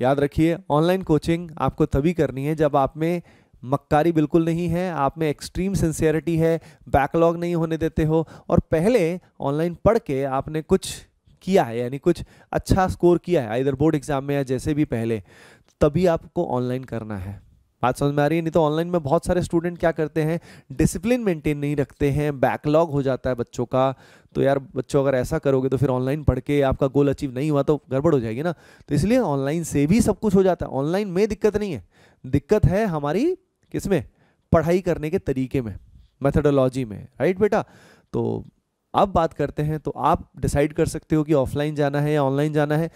याद रखिए online coaching आपको तभी करनी है जब आप में मक्कारी बिल्कुल नहीं है आप में एक्सट्रीम सिंसियरिटी है बैकलॉग नहीं होने देते हो और पहले ऑनलाइन पढ़ के आपने कुछ किया है यानी कुछ अच्छा स्कोर किया है इधर बोर्ड एग्ज़ाम में या जैसे भी पहले तभी आपको ऑनलाइन करना है बात समझ में आ रही है नहीं तो ऑनलाइन में बहुत सारे स्टूडेंट क्या करते हैं डिसिप्लिन मेंटेन नहीं रखते हैं बैकलॉग हो जाता है बच्चों का तो यार बच्चों अगर ऐसा करोगे तो फिर ऑनलाइन पढ़ के आपका गोल अचीव नहीं हुआ तो गड़बड़ हो जाएगी ना तो इसलिए ऑनलाइन से भी सब कुछ हो जाता है ऑनलाइन में दिक्कत नहीं है दिक्कत है हमारी किस में पढ़ाई करने के तरीके में मैथडोलॉजी में राइट बेटा तो अब बात करते हैं तो आप डिसाइड कर सकते हो कि ऑफलाइन जाना है या ऑनलाइन जाना है